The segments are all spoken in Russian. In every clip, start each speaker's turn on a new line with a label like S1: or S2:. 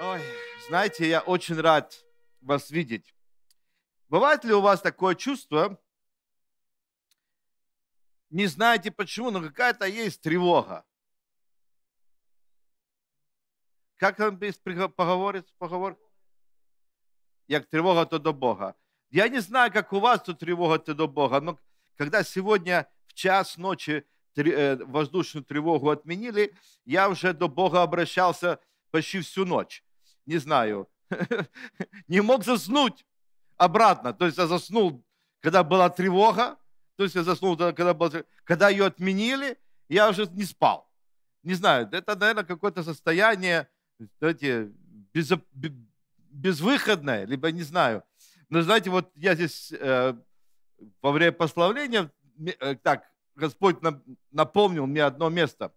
S1: Ой, знаете, я очень рад вас видеть. Бывает ли у вас такое чувство, не знаете почему, но какая-то есть тревога? Как он есть поговорит, поговор? Як тревога, то до Бога. Я не знаю, как у вас, то тревога, то до Бога, но когда сегодня в час ночи э, воздушную тревогу отменили, я уже до Бога обращался почти всю ночь не знаю, не мог заснуть обратно. То есть я заснул, когда была тревога, то есть я заснул, когда, была, когда ее отменили, я уже не спал. Не знаю, это, наверное, какое-то состояние, знаете, без, безвыходное, либо не знаю. Но знаете, вот я здесь э, во время пославления, э, так, Господь напомнил мне одно место.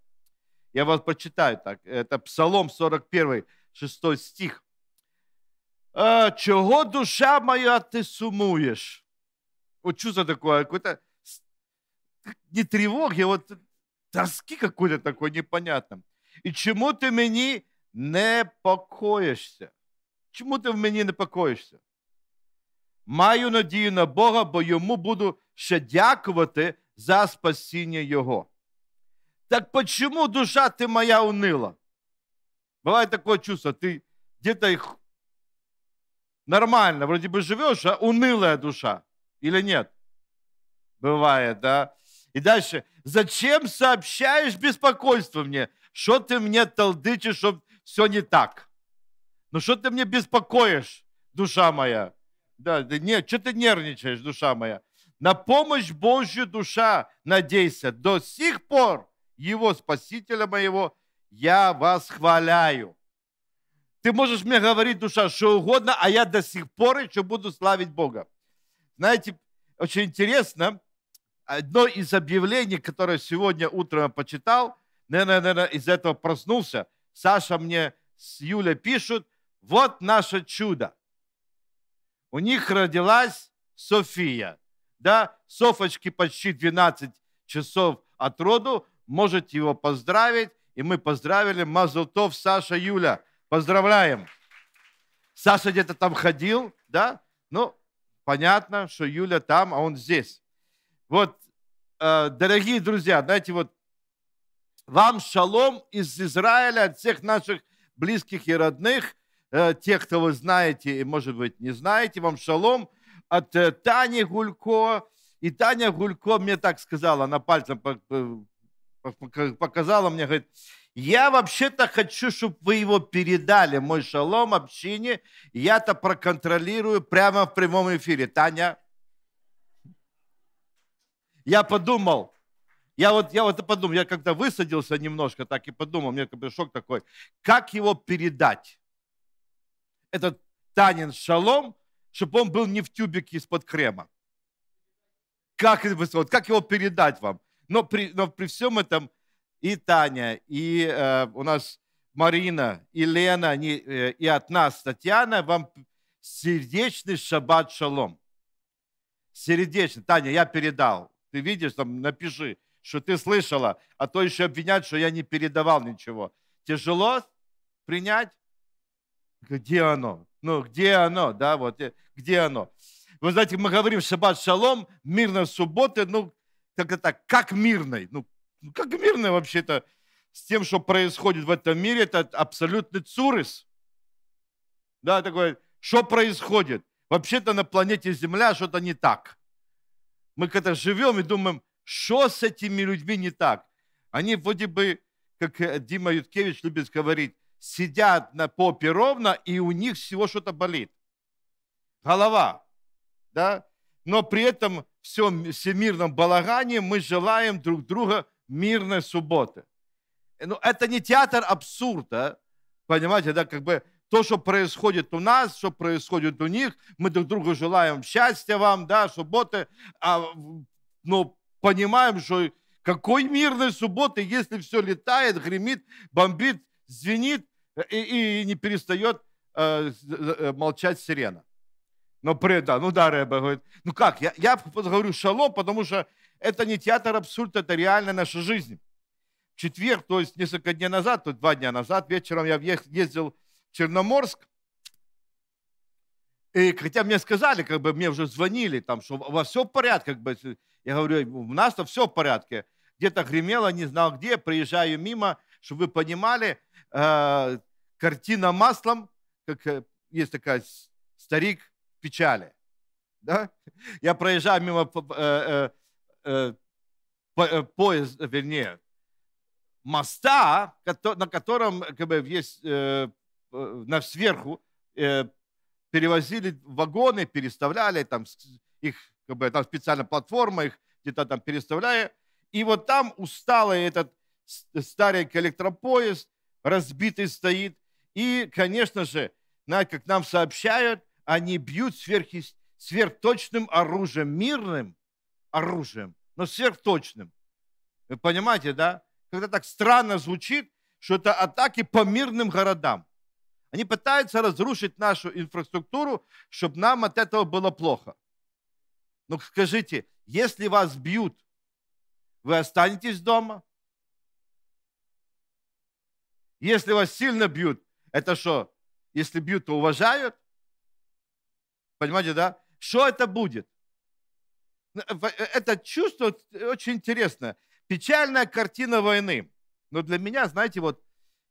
S1: Я вас прочитаю так. Это Псалом 41. 6 стих. Чого душа моя ти сумуєш? Вот что за такое? Какой-то не тревоги, от тоски какой-то такой непонятно. І чому ти мені не покоїшся? Чому ти в мені не покоїшся? Маю надію на Бога, бо йому буду ще дякувати за спасіння Його. Так почому душа ти моя унила? Бывает такое чувство, ты где-то их нормально вроде бы живешь, а унылая душа. Или нет? Бывает, да? И дальше. Зачем сообщаешь беспокойство мне? Что ты мне толдычишь, что все не так? Ну что ты мне беспокоишь, душа моя? Да, да нет, что ты нервничаешь, душа моя? На помощь Божью душа надейся. До сих пор его спасителя моего я восхваляю. Ты можешь мне говорить, душа, что угодно, а я до сих пор еще буду славить Бога. Знаете, очень интересно, одно из объявлений, которое сегодня утром я почитал, наверное, наверное, из этого проснулся. Саша мне с Юля пишут, вот наше чудо. У них родилась София. Да, Софочки почти 12 часов от роду. Можете его поздравить. И мы поздравили Мазутов, Саша, Юля. Поздравляем. Саша где-то там ходил, да? Ну, понятно, что Юля там, а он здесь. Вот, э, дорогие друзья, знаете, вот вам шалом из Израиля, от всех наших близких и родных, э, тех, кто вы знаете и, может быть, не знаете, вам шалом от э, Тани Гулько. И Таня Гулько мне так сказала, она пальцем э, показала мне, говорит, я вообще-то хочу, чтобы вы его передали, мой шалом общине. Я-то проконтролирую прямо в прямом эфире. Таня, я подумал, я вот, я вот подумал, я когда высадился немножко, так и подумал, мне как бы такой, как его передать? Этот Танин шалом, чтобы он был не в тюбике из-под крема. Как, вот, как его передать вам? Но при, но при всем этом и Таня, и э, у нас Марина, и Лена, они, э, и от нас Татьяна, вам сердечный шаббат шалом. Сердечный. Таня, я передал. Ты видишь, там напиши, что ты слышала, а то еще обвинять что я не передавал ничего. Тяжело принять? Где оно? Ну, где оно? Да, вот, э, где оно? Вы знаете, мы говорим шаббат шалом, мир на субботы, ну, как это так, как мирной. Ну, ну, как мирной вообще-то с тем, что происходит в этом мире, это абсолютный цурис. Да, такое, что происходит? Вообще-то на планете Земля что-то не так. Мы когда живем и думаем, что с этими людьми не так? Они вроде бы, как э, Дима Юткевич любит говорить, сидят на попе ровно, и у них всего что-то болит. Голова, да? но при этом всем всемирном балагане мы желаем друг друга мирной субботы. Ну, это не театр абсурда, понимаете, да, как бы то, что происходит у нас, что происходит у них, мы друг другу желаем счастья вам, да, субботы, а, но понимаем, что какой мирной субботы, если все летает, гремит, бомбит, звенит и, э, и, и не перестает э, э, молчать сирена. Но при, да, ну да, Рэбе говорит, ну как, я, я говорю шалом, потому что это не театр абсурда, это реально наша жизнь. В четверг, то есть несколько дней назад, то два дня назад, вечером я ездил в Черноморск, и хотя мне сказали, как бы мне уже звонили, там, что у вас все в порядке, как бы, я говорю, у нас-то все в порядке. Где-то гремело, не знал где, приезжаю мимо, чтобы вы понимали, э, картина маслом, как э, есть такая старик, печали. Да? Я проезжаю мимо э, э, э, поезда, вернее, моста, на котором как бы, есть, на сверху перевозили вагоны, переставляли там их, как бы, там специально платформа их где-то там переставляя. И вот там усталый этот старенький электропоезд разбитый стоит. И, конечно же, как нам сообщают, они бьют сверх, сверхточным оружием, мирным оружием, но сверхточным. Вы понимаете, да? Когда так странно звучит, что это атаки по мирным городам. Они пытаются разрушить нашу инфраструктуру, чтобы нам от этого было плохо. Но ну, скажите, если вас бьют, вы останетесь дома? Если вас сильно бьют, это что? Если бьют, то уважают? Понимаете, да? Что это будет? Ну, э, это чувство э, очень интересное. Печальная картина войны. Но для меня, знаете, вот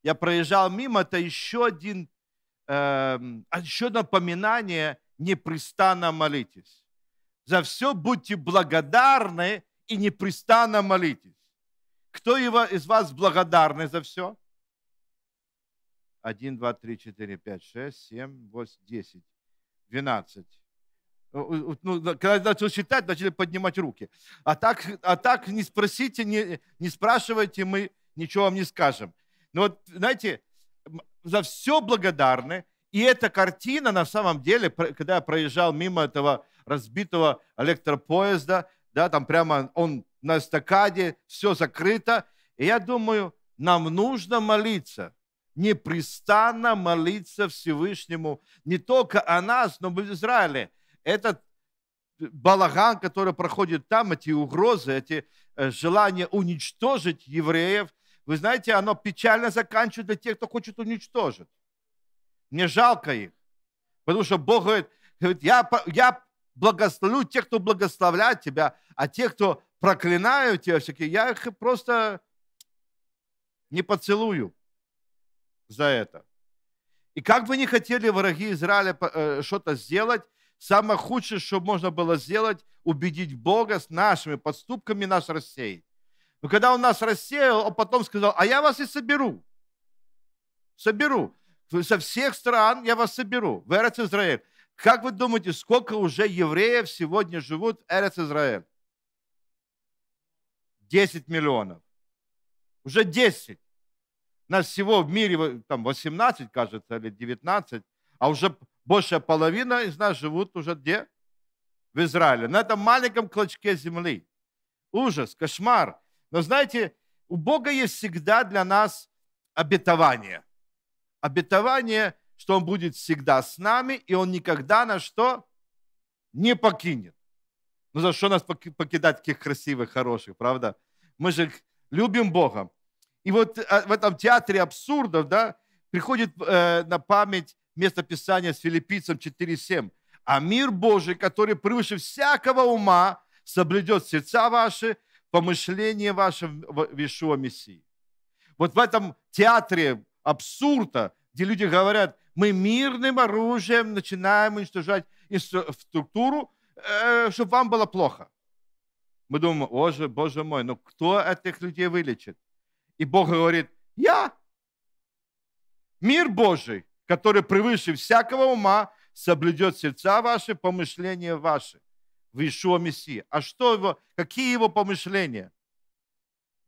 S1: я проезжал мимо, это еще один, э, еще напоминание непрестанно молитесь. За все будьте благодарны и непрестанно молитесь. Кто из вас благодарны за все? Один, два, три, четыре, пять, шесть, семь, восемь, десять. 12. Э, ну, когда начал считать, начали поднимать руки. А так, а так не спросите, не, не спрашивайте, мы ничего вам не скажем. Но вот, знаете, за все благодарны. И эта картина, на самом деле, когда я проезжал мимо этого разбитого электропоезда, да, там прямо он на эстакаде, все закрыто. И я думаю, нам нужно молиться – непрестанно молиться Всевышнему не только о нас, но и в Израиле. Этот балаган, который проходит там, эти угрозы, эти э, желания уничтожить евреев, вы знаете, оно печально заканчивает для тех, кто хочет уничтожить. Мне жалко их. Потому что Бог говорит, говорит я, я благословлю тех, кто благословляет тебя, а тех, кто проклинают тебя, всякие, я их просто не поцелую за это. И как бы не хотели враги Израиля э, что-то сделать, самое худшее, что можно было сделать, убедить Бога с нашими подступками нас рассеять. Но когда он нас рассеял, он потом сказал, а я вас и соберу. Соберу. Со всех стран я вас соберу в Эрец Израиль. Как вы думаете, сколько уже евреев сегодня живут в Эрец Израиль? 10 миллионов. Уже 10. Нас всего в мире там 18, кажется, или 19, а уже большая половина из нас живут уже где? В Израиле, на этом маленьком клочке земли. Ужас, кошмар. Но знаете, у Бога есть всегда для нас обетование. Обетование, что Он будет всегда с нами, и Он никогда на что не покинет. Ну за что нас покидать таких красивых, хороших, правда? Мы же любим Бога. И вот э, в этом театре абсурдов, да, приходит э, на память место писания с филиппийцам 4.7. «А мир Божий, который превыше всякого ума, соблюдет сердца ваши, помышления ваши в Ишуа Мессии». Вот в этом театре абсурда, где люди говорят, мы мирным оружием начинаем уничтожать инфраструктуру, э, чтобы вам было плохо. Мы думаем, боже, боже мой, но ну кто этих людей вылечит? И Бог говорит, я. Мир Божий, который превыше всякого ума, соблюдет сердца ваши, помышления ваши в Ишуа Мессии. А что его, какие его помышления?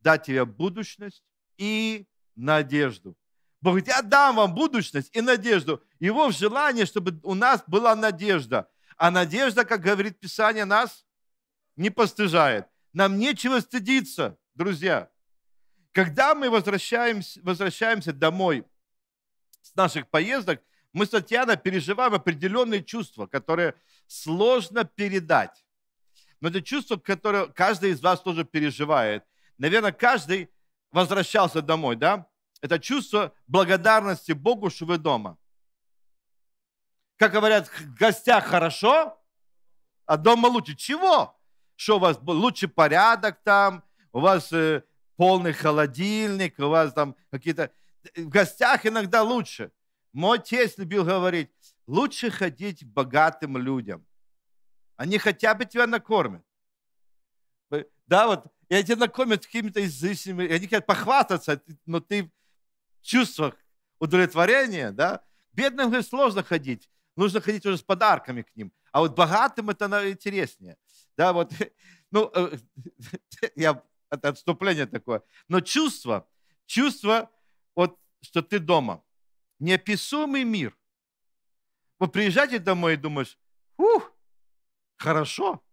S1: Дать тебе будущность и надежду. Бог говорит, я дам вам будущность и надежду. Его желание, чтобы у нас была надежда. А надежда, как говорит Писание, нас не постыжает. Нам нечего стыдиться, друзья. Когда мы возвращаемся, возвращаемся домой с наших поездок, мы с Татьяной переживаем определенные чувства, которые сложно передать. Но это чувство, которое каждый из вас тоже переживает. Наверное, каждый возвращался домой, да? Это чувство благодарности Богу, что вы дома. Как говорят, в гостях хорошо, а дома лучше. Чего? Что у вас лучше порядок там, у вас э, полный холодильник, у вас там какие-то... В гостях иногда лучше. Мой тесть любил говорить, лучше ходить богатым людям. Они хотя бы тебя накормят. Да, вот, и они тебя накормят какими-то изысканными, они хотят похвастаться, но ты в чувствах удовлетворения, да. Бедным, говорит, сложно ходить. Нужно ходить уже с подарками к ним. А вот богатым это интереснее. Да, вот, ну, э, я это отступление такое. Но чувство, чувство, вот, что ты дома. Неописуемый мир. Вот приезжаете домой и думаешь, ух, хорошо.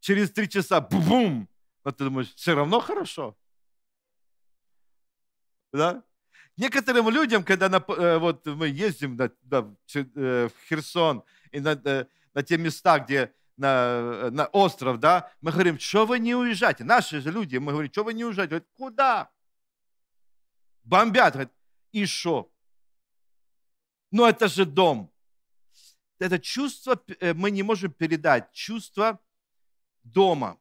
S1: Через три часа, бум, вот ты думаешь, все равно хорошо. Да? Некоторым людям, когда на, э, вот мы ездим да, да, э, в Херсон и на, э, на те места, где на, э, на остров, да, мы говорим, что вы не уезжаете? Наши же люди, мы говорим, что вы не уезжаете? Говорят, куда? Бомбят, говорят, и что? Ну, это же дом. Это чувство э, мы не можем передать, чувство дома.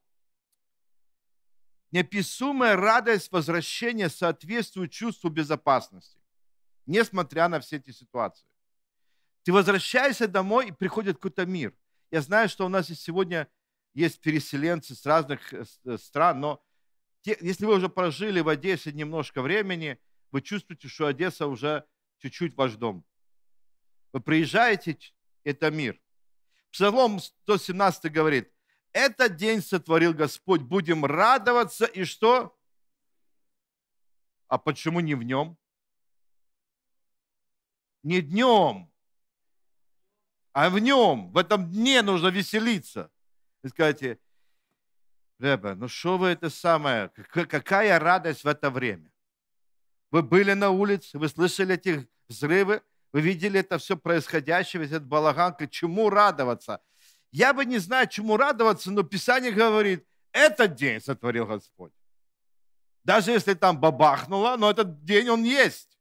S1: Неописуемая радость возвращения соответствует чувству безопасности, несмотря на все эти ситуации. Ты возвращаешься домой, и приходит какой-то мир. Я знаю, что у нас здесь сегодня есть переселенцы с разных э, э, стран, но те, если вы уже прожили в Одессе немножко времени, вы чувствуете, что Одесса уже чуть-чуть ваш дом. Вы приезжаете, это мир. Псалом 117 говорит, этот день сотворил Господь, будем радоваться и что? А почему не в нем? Не днем, а в нем, в этом дне нужно веселиться. И скажете, Ребе, ну что вы это самое, какая радость в это время. Вы были на улице, вы слышали эти взрывы, вы видели это все происходящее, весь этот балаган, к чему радоваться? Я бы не знаю, чему радоваться, но Писание говорит, этот день сотворил Господь. Даже если там бабахнуло, но этот день он есть.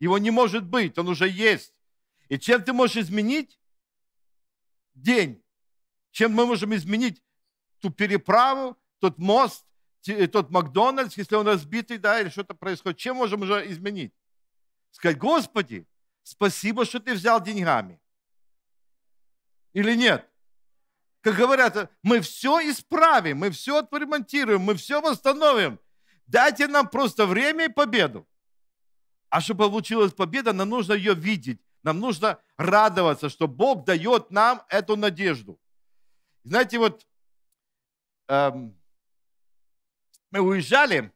S1: Его не может быть, он уже есть. И чем ты можешь изменить? день. Чем мы можем изменить ту переправу, тот мост, э, тот Макдональдс, если он разбитый, да, или что-то происходит, чем можем уже изменить? Сказать, Господи, спасибо, что ты взял деньгами. Или нет? Как говорят, мы все исправим, мы все отремонтируем, мы все восстановим. Дайте нам просто время и победу. А чтобы получилась победа, нам нужно ее видеть. Нам нужно радоваться, что Бог дает нам эту надежду. Знаете, вот эм, мы уезжали,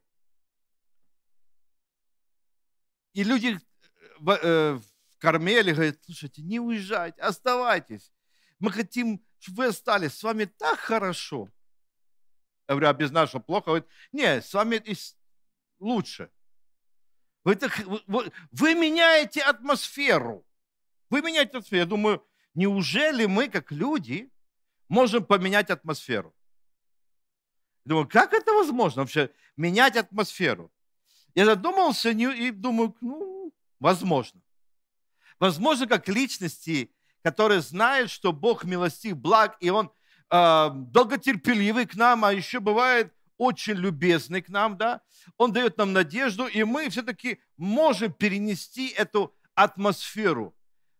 S1: и люди э, в, э, в Кармеле говорят, слушайте, не уезжайте, оставайтесь. Мы хотим, чтобы вы остались, с вами так хорошо. Я говорю, а без нас что, плохо? Говорит, не, с вами лучше. Вы, так, вы, вы меняете атмосферу. Вы меняете атмосферу. Я думаю, неужели мы, как люди, можем поменять атмосферу? Думаю, как это возможно вообще, менять атмосферу? Я задумался и думаю, ну, возможно. Возможно, как личности, которые знают, что Бог милостив, благ, и Он э, долготерпеливый к нам, а еще бывает очень любезный к нам, да, Он дает нам надежду, и мы все-таки можем перенести эту атмосферу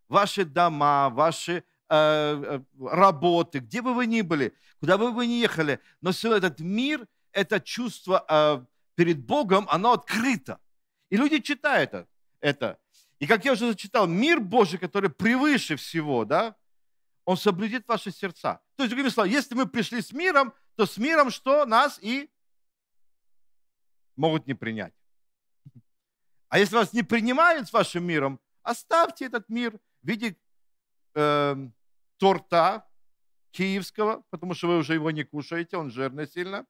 S1: ваши дома, ваши э, э, работы, где бы вы ни были, куда бы вы ни ехали, но все этот мир, это чувство э, перед Богом, оно открыто. И люди читают это. И как я уже зачитал, мир Божий, который превыше всего, да, он соблюдит ваши сердца. То есть, другими словами, если мы пришли с миром, то с миром что нас и могут не принять. А если вас не принимают с вашим миром, оставьте этот мир, в виде э, торта киевского, потому что вы уже его не кушаете, он жирный сильно.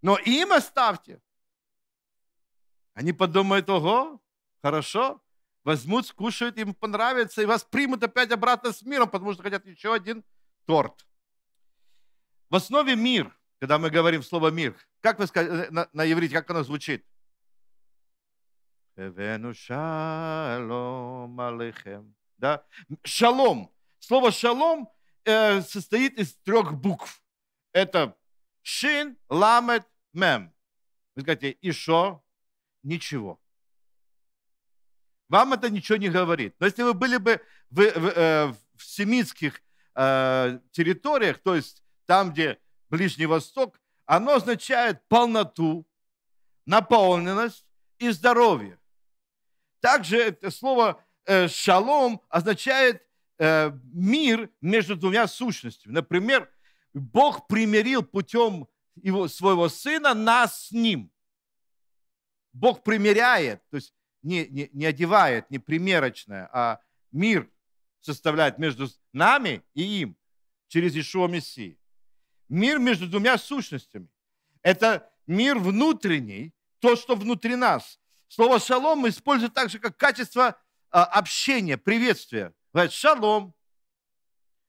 S1: Но им оставьте. Они подумают, ого, хорошо, возьмут, скушают, им понравится, и вас примут опять обратно с миром, потому что хотят еще один торт. В основе мир, когда мы говорим слово мир, как вы скажете э, на, на иврите, как оно звучит? Эвену шалом алейхем. Да? Шалом. Слово шалом э, состоит из трех букв. Это шин, ламет, мем. Вы скажете, и шо? Ничего. Вам это ничего не говорит. Но если вы были бы в, в, э, в семитских э, территориях, то есть там, где Ближний Восток, оно означает полноту, наполненность и здоровье. Также это слово э, шалом означает э, мир между двумя сущностями. Например, Бог примирил путем его, своего сына нас с ним. Бог примиряет, то есть не, не, не одевает, не примерочное, а мир составляет между нами и им через Ишуа Мессии. Мир между двумя сущностями. Это мир внутренний, то, что внутри нас. Слово «шалом» используют также как качество а, общения, приветствия. Говорят «шалом».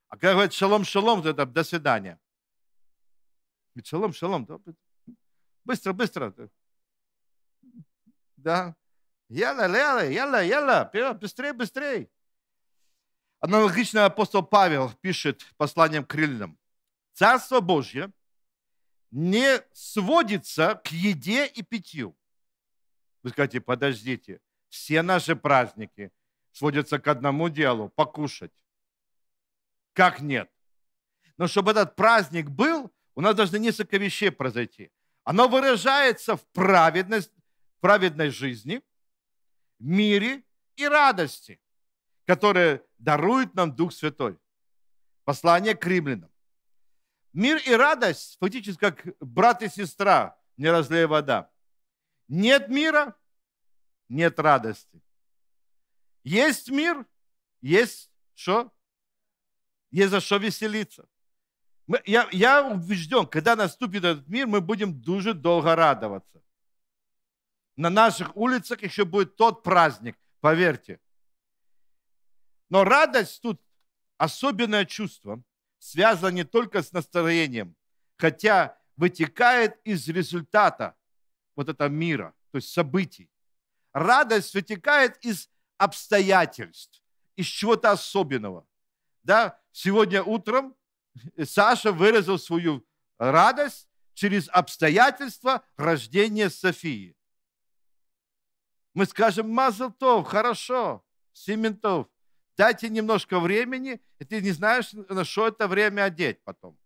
S1: А когда говорят «шалом, шалом», то это «до свидания». Говорит, «шалом, шалом». Быстро, быстро. Да. Яла, яла, яла, яла. Быстрее, быстрее. Аналогично апостол Павел пишет посланием к Крыльным. Царство Божье не сводится к еде и питью, вы скажете, подождите, все наши праздники сводятся к одному делу – покушать. Как нет? Но чтобы этот праздник был, у нас должны несколько вещей произойти. Оно выражается в праведность, праведной жизни, мире и радости, которые дарует нам Дух Святой. Послание к римлянам. Мир и радость фактически как брат и сестра, не разлей вода. Нет мира, нет радости. Есть мир, есть что? Есть за что веселиться. Мы, я, я убежден, когда наступит этот мир, мы будем дуже долго радоваться. На наших улицах еще будет тот праздник, поверьте. Но радость тут особенное чувство, связано не только с настроением, хотя вытекает из результата – вот этого мира, то есть событий. Радость вытекает из обстоятельств, из чего-то особенного. Да? Сегодня утром Саша выразил свою радость через обстоятельства рождения Софии. Мы скажем, Мазалтов, хорошо, Сементов, дайте немножко времени, и ты не знаешь, на что это время одеть потом.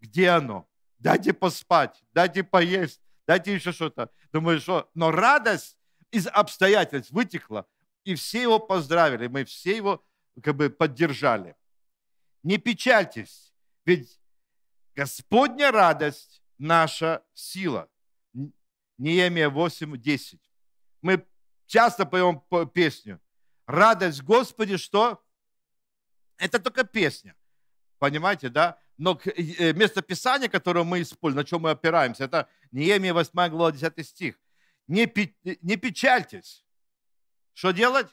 S1: Где оно? Дайте поспать, дайте поесть, дайте еще что-то. Думаю, что... Но радость из обстоятельств вытекла. И все его поздравили, мы все его как бы поддержали. Не печальтесь, ведь Господня радость – наша сила. Неемия 8.10. Мы часто поем песню. Радость Господи, что? Это только песня. Понимаете, да? Но э, место Писания, которое мы используем, на чем мы опираемся, это Неемия 8 глава 10 стих. Не, не печальтесь. Что делать?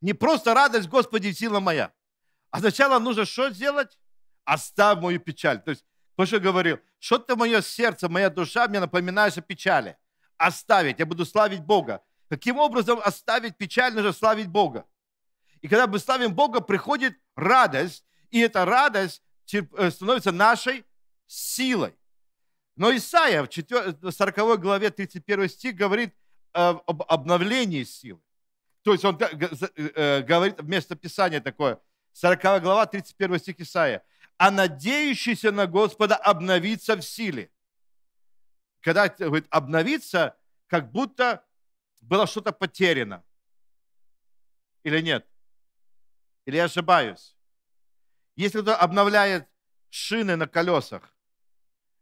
S1: Не просто радость Господи, сила моя. А сначала нужно что сделать? Оставь мою печаль. То есть, кто что говорил? Что то мое сердце, моя душа мне напоминает о печали. Оставить, я буду славить Бога. Каким образом оставить печаль, нужно славить Бога. И когда мы славим Бога, приходит радость, и эта радость Э, становится нашей силой. Но Исаия в 40 э, главе 31 стих говорит э, об обновлении силы. То есть он говорит, вместо Писания такое, 40 глава, 31 стих Исаия. «А надеющийся на Господа обновится в силе». Когда говорит «обновиться», как будто было что-то потеряно. Или нет? Или я ошибаюсь? Если кто обновляет шины на колесах,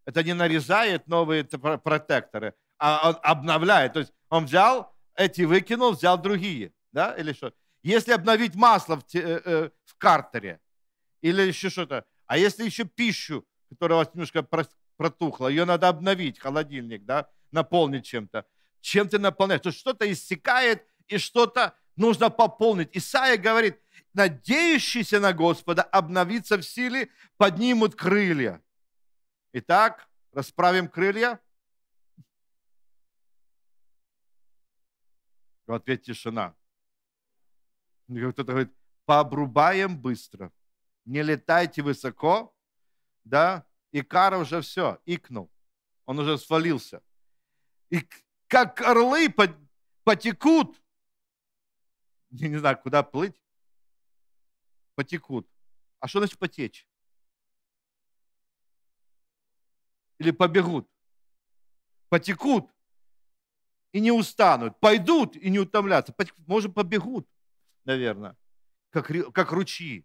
S1: это не нарезает новые протекторы, а обновляет. То есть он взял эти, выкинул, взял другие. Да? Или что? Если обновить масло в, э, э, в картере или еще что-то, а если еще пищу, которая у вас немножко протухла, ее надо обновить, холодильник, да, наполнить чем-то. Чем ты наполняешь? То есть что-то иссякает, и что-то нужно пополнить. Исаия говорит, надеющиеся на Господа обновится в силе, поднимут крылья. Итак, расправим крылья. В ответ тишина. Кто-то говорит, пообрубаем быстро. Не летайте высоко, да, и Кара уже все, икнул. Он уже свалился. И как орлы потекут, не знаю, куда плыть, потекут. А что значит потечь? Или побегут? Потекут и не устанут. Пойдут и не утомлятся. Может, побегут, наверное, как, как ручьи.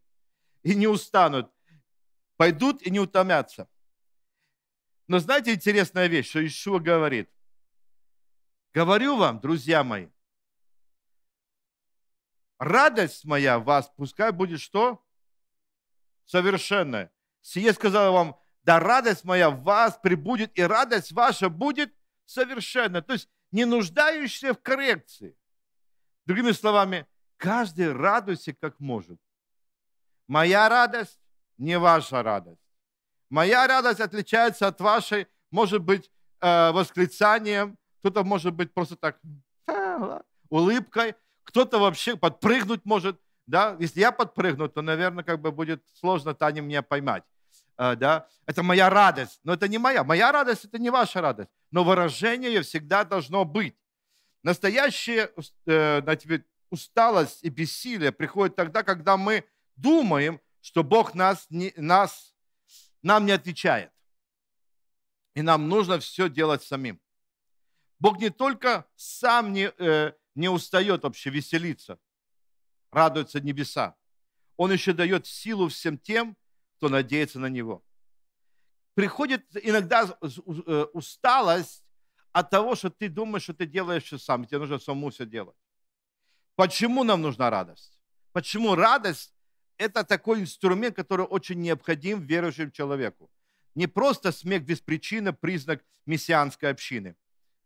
S1: И не устанут. Пойдут и не утомятся. Но знаете, интересная вещь, что Ишуа говорит. Говорю вам, друзья мои, радость моя вас, пускай будет что? Совершенная. Сие сказала вам, да радость моя в вас прибудет, и радость ваша будет совершенна. То есть не нуждающаяся в коррекции. Другими словами, каждый радуйся как может. Моя радость не ваша радость. Моя радость отличается от вашей, может быть, э, восклицанием, кто-то может быть просто так улыбкой, кто-то вообще подпрыгнуть может, да, если я подпрыгну, то, наверное, как бы будет сложно Тане меня поймать, э, да, это моя радость, но это не моя, моя радость, это не ваша радость, но выражение ее всегда должно быть. Настоящая э, усталость и бессилие приходит тогда, когда мы думаем, что Бог нас, не, нас, нам не отвечает. И нам нужно все делать самим. Бог не только сам не, э, не устает вообще веселиться, радуются небеса. Он еще дает силу всем тем, кто надеется на Него. Приходит иногда э, усталость от того, что ты думаешь, что ты делаешь все сам, тебе нужно самому все делать. Почему нам нужна радость? Почему радость – это такой инструмент, который очень необходим верующему человеку? Не просто смех без причины – признак мессианской общины.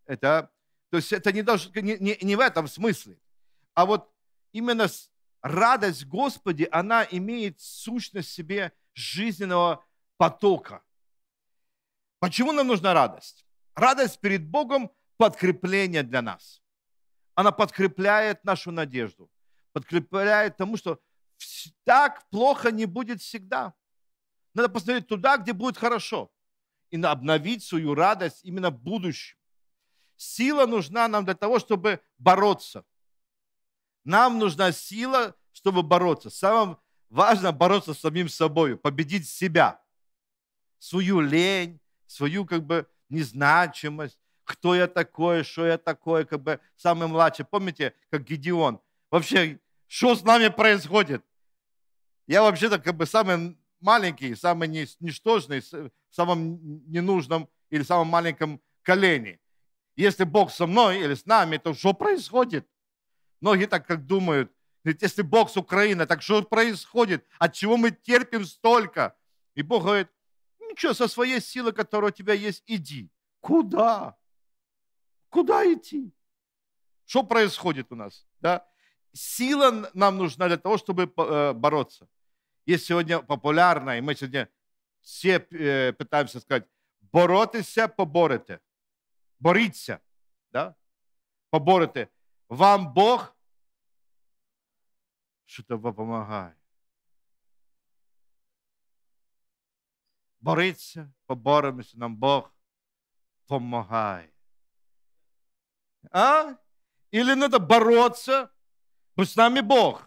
S1: Это то есть это не, должно не, не, не в этом смысле. А вот именно радость Господи, она имеет сущность в себе жизненного потока. Почему нам нужна радость? Радость перед Богом – подкрепление для нас. Она подкрепляет нашу надежду, подкрепляет тому, что так плохо не будет всегда. Надо посмотреть туда, где будет хорошо, и обновить свою радость именно в будущем. Сила нужна нам для того, чтобы бороться. Нам нужна сила, чтобы бороться. Самое важное – бороться с самим собой, победить себя, свою лень, свою как бы незначимость, кто я такой, что я такой, как бы самый младший. Помните, как Гедеон? Вообще, что с нами происходит? Я вообще-то как бы самый маленький, самый ничтожный, в самом ненужном или самом маленьком колене. Если Бог со мной или с нами, то что происходит? Многие так как думают, говорит, если Бог с Украины, так что происходит? От чего мы терпим столько? И Бог говорит, ничего, со своей силы, которая у тебя есть, иди. Куда? Куда идти? Что происходит у нас? Да? Сила нам нужна для того, чтобы э, бороться. Есть сегодня популярно, и мы сегодня все э, пытаемся сказать, боротися, поборете. боріться, да? поборете. Вам Бог, що допомагає. Бориться, поборемося, нам Бог допомагає. А? Или надо бороться, бо з нами Бог.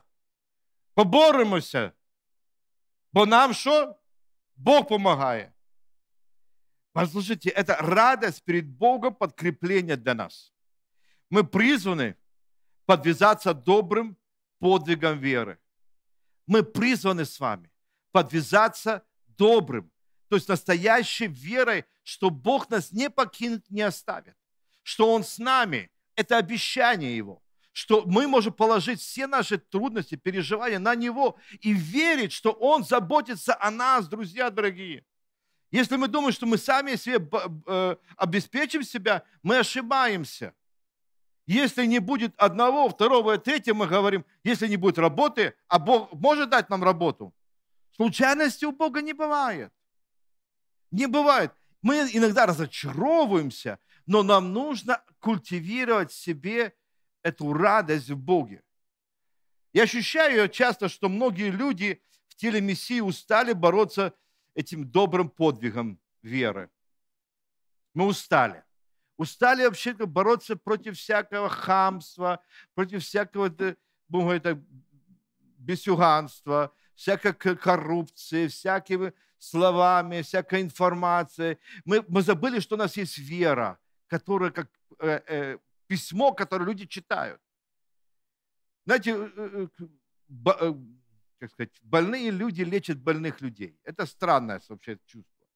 S1: Поборемося, бо нам що? Бог допомагає? Послушайте, это радость перед Богом, подкрепление для нас. Мы призваны подвязаться добрым подвигом веры. Мы призваны с вами подвязаться добрым, то есть настоящей верой, что Бог нас не покинет, не оставит, что Он с нами. Это обещание Его, что мы можем положить все наши трудности, переживания на Него и верить, что Он заботится о нас, друзья дорогие. Если мы думаем, что мы сами себе э, обеспечим себя, мы ошибаемся. Если не будет одного, второго и третьего, мы говорим, если не будет работы, а Бог может дать нам работу. Случайности у Бога не бывает. Не бывает. Мы иногда разочаровываемся, но нам нужно культивировать себе эту радость в Боге. Я ощущаю часто, что многие люди в теле телемиссии устали бороться с этим добрым подвигом веры. Мы устали. Устали вообще бороться против всякого хамства, против всякого будем это, бесюганства, всякой коррупции, всякими словами, всякой информацией. Мы, мы забыли, что у нас есть вера, которая как э, э, письмо, которое люди читают. Знаете, э, э, э как сказать, больные люди лечат больных людей. Это странное вообще чувство.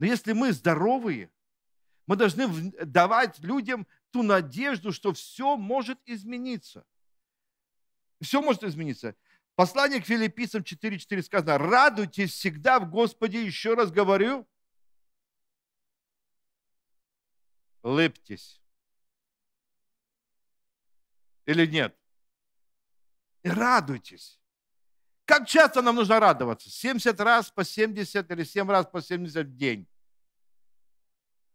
S1: Но если мы здоровые, мы должны давать людям ту надежду, что все может измениться. Все может измениться. Послание к филиппийцам 4.4 сказано, радуйтесь всегда в Господе, еще раз говорю, лыбьтесь. Или нет? Радуйтесь. Как часто нам нужно радоваться? 70 раз по 70 или 7 раз по 70 в день.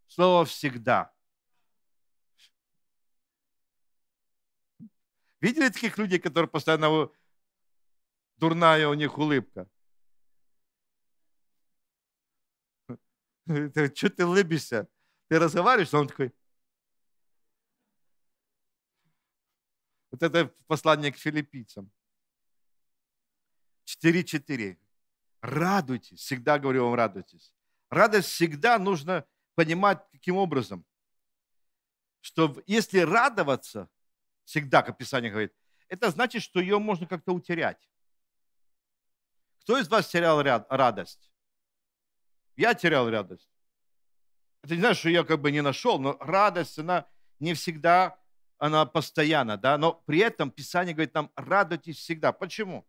S1: Слово «всегда». Видели таких людей, которые постоянно дурная у них улыбка? Что ты улыбишься? Ты разговариваешь, а он такой... Вот это послание к филиппийцам. 4.4. Радуйтесь, всегда говорю вам, радуйтесь. Радость всегда нужно понимать каким образом. Что если радоваться, всегда, как Писание говорит, это значит, что ее можно как-то утерять. Кто из вас терял радость? Я терял радость. Это не значит, что я как бы не нашел, но радость, она не всегда, она постоянно, да, но при этом Писание говорит нам, радуйтесь всегда. Почему?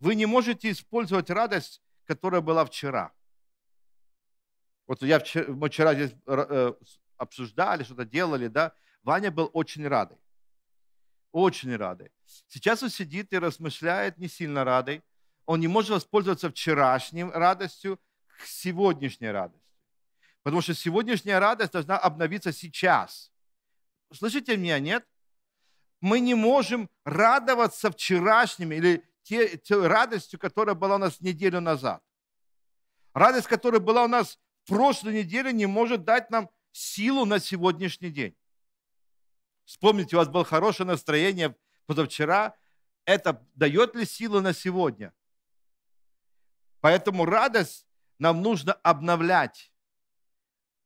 S1: Вы не можете использовать радость, которая была вчера. Вот я вчера, мы вчера здесь э, э, обсуждали, что-то делали, да. Ваня был очень радый. Очень радый. Сейчас он сидит и размышляет, не сильно радый. Он не может воспользоваться вчерашней радостью к сегодняшней радости. Потому что сегодняшняя радость должна обновиться сейчас. Слышите меня, нет? Мы не можем радоваться вчерашними или те, той радостью, которая была у нас неделю назад. Радость, которая была у нас в прошлой неделе, не может дать нам силу на сегодняшний день. Вспомните, у вас было хорошее настроение позавчера. Это дает ли силу на сегодня? Поэтому радость нам нужно обновлять.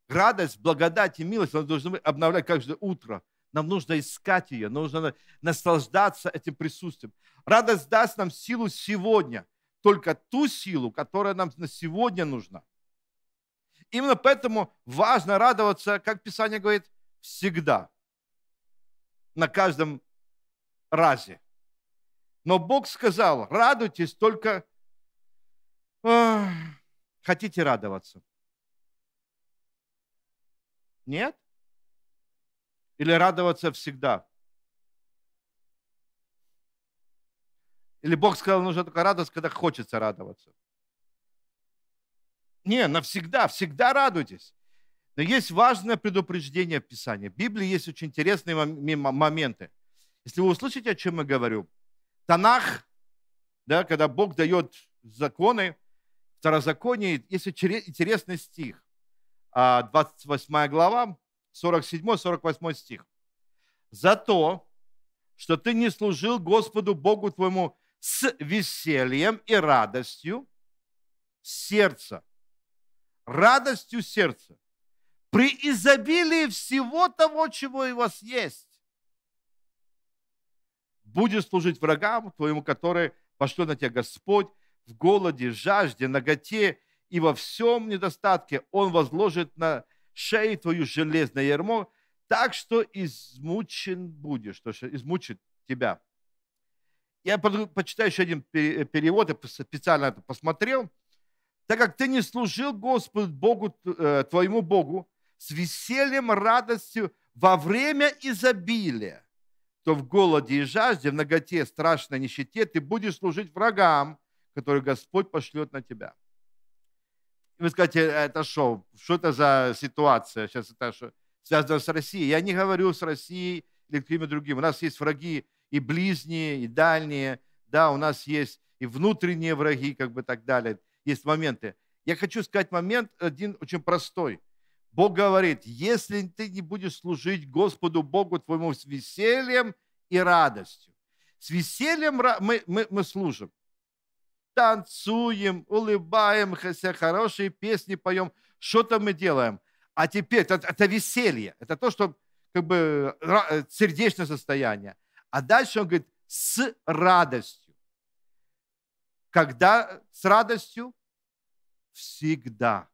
S1: Радость, благодать и милость нам должны обновлять каждое утро – нам нужно искать ее, нужно наслаждаться этим присутствием. Радость даст нам силу сегодня, только ту силу, которая нам на сегодня нужна. Именно поэтому важно радоваться, как Писание говорит, всегда, на каждом разе. Но Бог сказал, радуйтесь только, хотите радоваться. Нет? Или радоваться всегда? Или Бог сказал, нужно только радоваться когда хочется радоваться? Не, навсегда, всегда радуйтесь. Но есть важное предупреждение в Писании. В Библии есть очень интересные моменты. Если вы услышите, о чем я говорю, Танах, да, когда Бог дает законы, второзаконие, есть интересный стих, 28 а, глава, 47-48 стих. «За то, что ты не служил Господу Богу твоему с весельем и радостью сердца, радостью сердца, при изобилии всего того, чего у вас есть, будешь служить врагам твоему, которые пошлет на тебя Господь в голоде, жажде, наготе и во всем недостатке. Он возложит на Шею твою железное ярмо, так что измучен будешь, то есть измучит тебя. Я почитаю еще один э, перевод, я специально это посмотрел. Так как ты не служил Господу Богу, э, твоему Богу, с весельем, радостью во время изобилия, то в голоде и жажде, в ноготе, страшной нищете ты будешь служить врагам, которые Господь пошлет на тебя. И вы скажете, это что? Что это за ситуация сейчас, это что, связано с Россией? Я не говорю с Россией или какими-то другими. У нас есть враги и ближние, и дальние. Да, у нас есть и внутренние враги, как бы так далее. Есть моменты. Я хочу сказать момент один очень простой. Бог говорит, если ты не будешь служить Господу Богу твоему с весельем и радостью. С весельем мы, мы, мы служим танцуем, улыбаемся, хорошие песни поем. Что-то мы делаем. А теперь это, это веселье, это то, что как бы э, сердечное состояние. А дальше он говорит, с радостью. Когда с радостью? Всегда.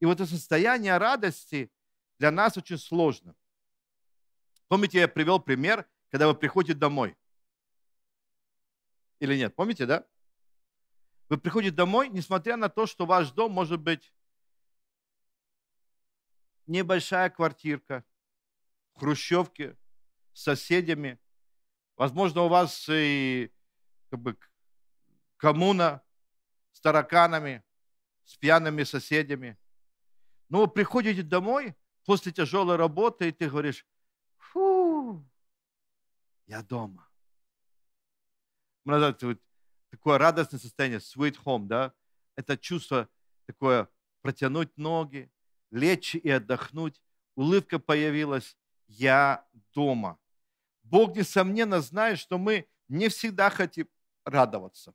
S1: И вот это состояние радости для нас очень сложно. Помните, я привел пример, когда вы приходите домой или нет. Помните, да? Вы приходите домой, несмотря на то, что ваш дом может быть небольшая квартирка, хрущевки с соседями, возможно, у вас и как бы, коммуна с тараканами, с пьяными соседями. Но вы приходите домой после тяжелой работы, и ты говоришь, фу, я дома называется вот такое радостное состояние, sweet home, да, это чувство такое протянуть ноги, лечь и отдохнуть. Улыбка появилась, я дома. Бог, несомненно, знает, что мы не всегда хотим радоваться.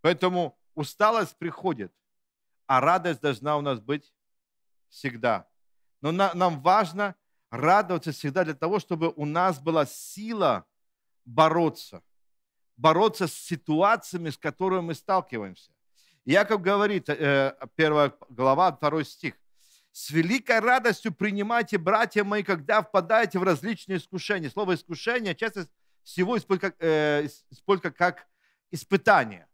S1: Поэтому усталость приходит, а радость должна у нас быть всегда. Но на, нам важно радоваться всегда для того, чтобы у нас была сила бороться – бороться с ситуациями, с которыми мы сталкиваемся. Яков говорит, э, первая глава, второй стих. «С великой радостью принимайте, братья мои, когда впадаете в различные искушения». Слово «искушение» часто всего используется э, как испытание.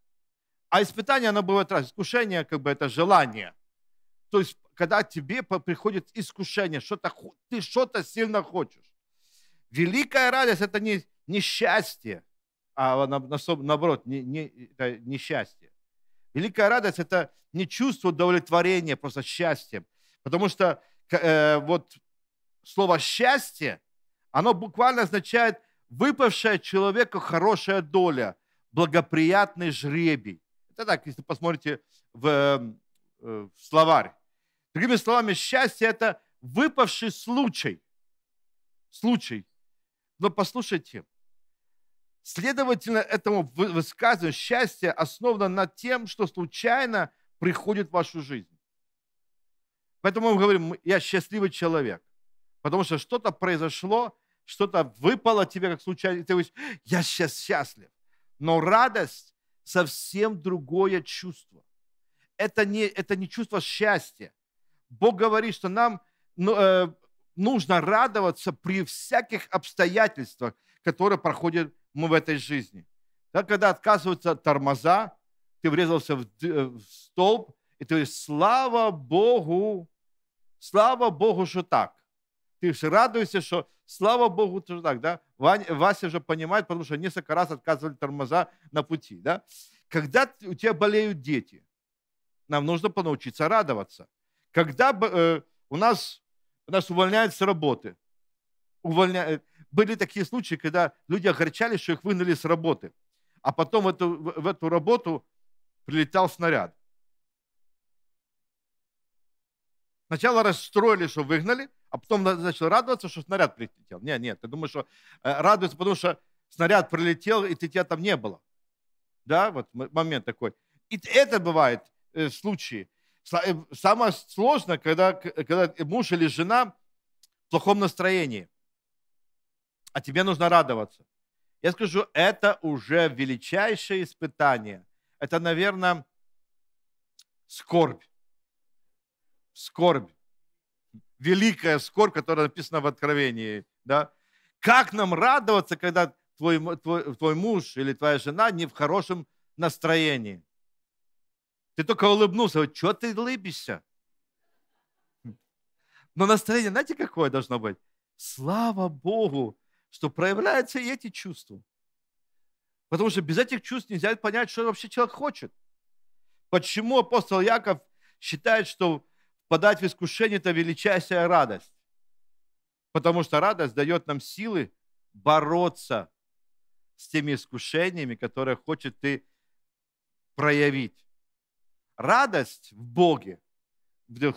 S1: А испытание, оно бывает раз. Искушение, как бы, это желание. То есть, когда тебе приходит искушение, что-то, ты что-то сильно хочешь. Великая радость – это не, не счастье, а на, на, наоборот, не, не, это несчастье. Великая радость – это не чувство удовлетворения просто счастьем, потому что э, вот слово «счастье», оно буквально означает выпавшая человеку хорошая доля, благоприятный жребий. Это так, если посмотрите в, эм, э, в словарь. Другими словами, счастье – это выпавший случай. Случай. Но послушайте, Следовательно, этому высказыванию счастье основано на тем, что случайно приходит в вашу жизнь. Поэтому мы говорим, я счастливый человек. Потому что что-то произошло, что-то выпало тебе как случайно, и ты говоришь, я сейчас счастлив. Но радость – совсем другое чувство. Это не, это не чувство счастья. Бог говорит, что нам ну, э, нужно радоваться при всяких обстоятельствах, которые проходят мы в этой жизни. Да, когда отказываются тормоза, ты врезался в, э, в столб, и ты говоришь, слава Богу, слава Богу, что так. Ты же радуешься, что слава Богу, что так. Да? Вася же понимает, потому что несколько раз отказывали тормоза на пути. Да? Когда у тебя болеют дети, нам нужно понаучиться радоваться. Когда э, у нас, нас увольняют с работы, увольняют, э, были такие случаи, когда люди огорчались, что их выгнали с работы, а потом в эту, в эту работу прилетал снаряд. Сначала расстроили, что выгнали, а потом начал радоваться, что снаряд прилетел. Нет, нет, ты думаешь, что э, радуется, потому что снаряд прилетел, и ты тебя там не было. Да, вот момент такой. И это бывает в э, случае. Э, самое сложное, когда, когда муж или жена в плохом настроении – а тебе нужно радоваться. Я скажу, это уже величайшее испытание. Это, наверное, скорбь. Скорбь. Великая скорбь, которая написана в Откровении. Да? Как нам радоваться, когда твой, твой, твой муж или твоя жена не в хорошем настроении? Ты только улыбнулся. вот что ты улыбишься? Но настроение, знаете, какое должно быть? Слава Богу, что проявляются и эти чувства. Потому что без этих чувств нельзя понять, что вообще человек хочет. Почему апостол Яков считает, что подать в искушение – это величайшая радость? Потому что радость дает нам силы бороться с теми искушениями, которые хочет ты проявить. Радость в Боге,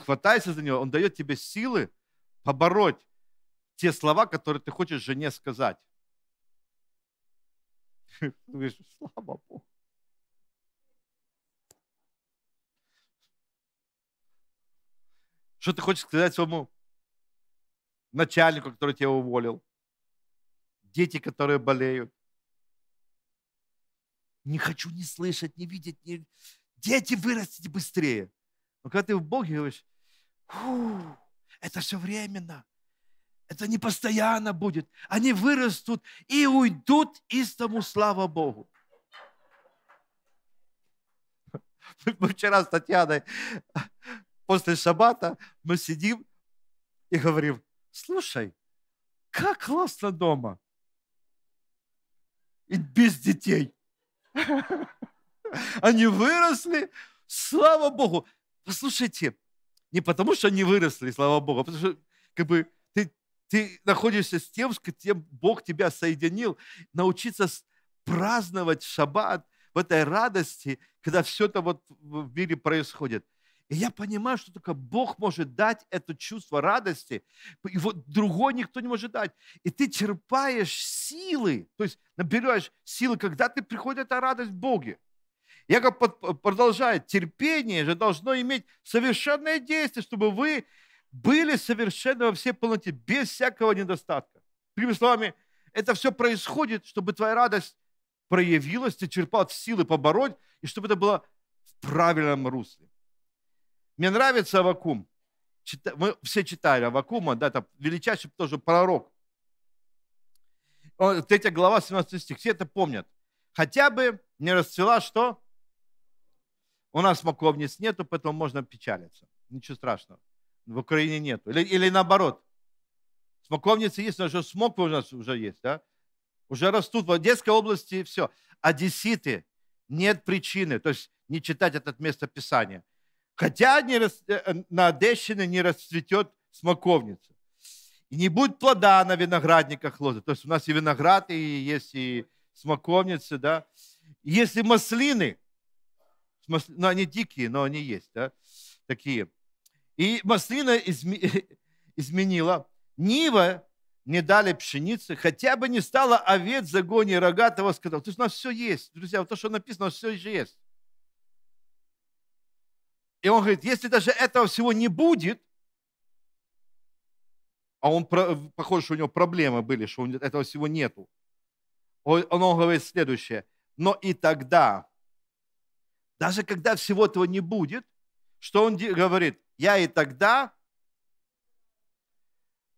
S1: хватайся за нее, он дает тебе силы побороть те слова, которые ты хочешь жене сказать. Ты говоришь, слава Богу. Что ты хочешь сказать своему начальнику, который тебя уволил? Дети, которые болеют. Не хочу не слышать, не видеть. Не... Дети, вырастите быстрее. Но когда ты в Боге говоришь, это все временно. Это не постоянно будет. Они вырастут и уйдут из тому, слава Богу. Мы вчера с Татьяной после шаббата мы сидим и говорим, слушай, как классно дома. И без детей. Они выросли, слава Богу. Послушайте, не потому, что они выросли, слава Богу, а потому что как бы ты находишься с тем, с кем Бог тебя соединил. Научиться праздновать шаббат в этой радости, когда все это вот в мире происходит. И я понимаю, что только Бог может дать это чувство радости. И вот другой никто не может дать. И ты черпаешь силы, то есть набираешь силы, когда ты приходит эта радость в Боге. как продолжаю, терпение же должно иметь совершенное действие, чтобы вы были совершенно во всей полноте, без всякого недостатка. Другими словами, это все происходит, чтобы твоя радость проявилась, ты черпал силы побороть, и чтобы это было в правильном русле. Мне нравится Авакум. Мы все читали Авакума, да, это величайший тоже пророк. 3 глава, 17 стих, все это помнят. Хотя бы не расцвела что? У нас маковниц нету, поэтому можно печалиться. Ничего страшного в Украине нет. Или, или наоборот. Смоковницы есть, но уже смоква у нас уже есть, да? Уже растут. В Одесской области все. Одесситы нет причины, то есть не читать это место Писания. Хотя не, э, э, на Одещине не расцветет смоковница. И не будет плода на виноградниках лозы. То есть у нас и виноград, и есть и смоковницы, да. Если маслины, но ну, они дикие, но они есть, да, такие – и маслина изменила. Нива не дали пшеницы, хотя бы не стало овец в загоне, рогатого сказал. То есть у нас все есть, друзья, вот то, что написано, у нас все же есть. И он говорит, если даже этого всего не будет, а он, похоже, что у него проблемы были, что этого всего нету. Он, он говорит следующее. Но и тогда, даже когда всего этого не будет, что он говорит? я и тогда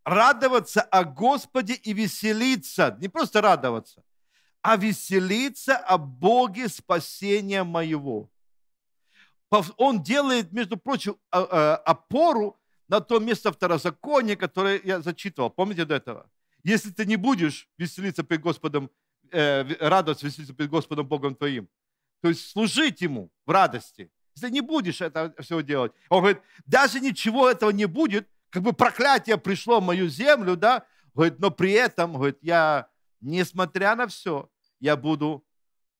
S1: радоваться о Господе и веселиться. Не просто радоваться, а веселиться о Боге спасения моего. Он делает, между прочим, а, а, опору на то место второзакония, которое я зачитывал. Помните до этого? Если ты не будешь веселиться перед Господом, э, радоваться, веселиться перед Господом Богом твоим, то есть служить Ему в радости – если не будешь это все делать. Он говорит, даже ничего этого не будет, как бы проклятие пришло в мою землю, да, говорит, но при этом, говорит, я, несмотря на все, я буду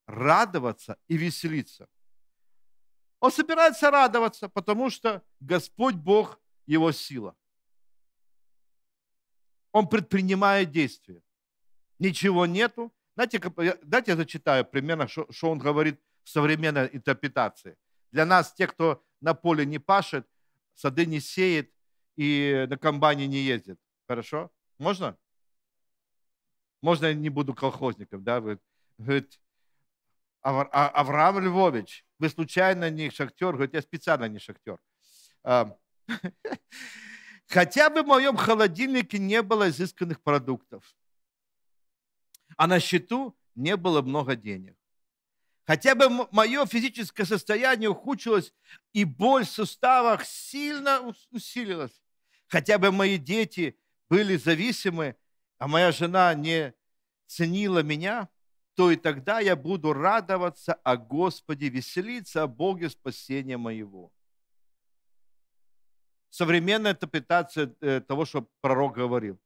S1: радоваться и веселиться. Он собирается радоваться, потому что Господь Бог – его сила. Он предпринимает действия. Ничего нету. Знаете, дайте я зачитаю примерно, что, что он говорит в современной интерпретации. Для нас, те, кто на поле не пашет, сады не сеет и на комбайне не ездит. Хорошо? Можно? Можно я не буду колхозником, да? Вы, говорит, а, Авраам Львович, вы случайно не шахтер? Говорит, я специально не шахтер. А, хотя бы в моем холодильнике не было изысканных продуктов, а на счету не было много денег. Хотя бы мое физическое состояние ухудшилось, и боль в суставах сильно усилилась. Хотя бы мои дети были зависимы, а моя жена не ценила меня, то и тогда я буду радоваться о Господе, веселиться о Боге спасения моего. Современная интерпретация э, того, что пророк говорил.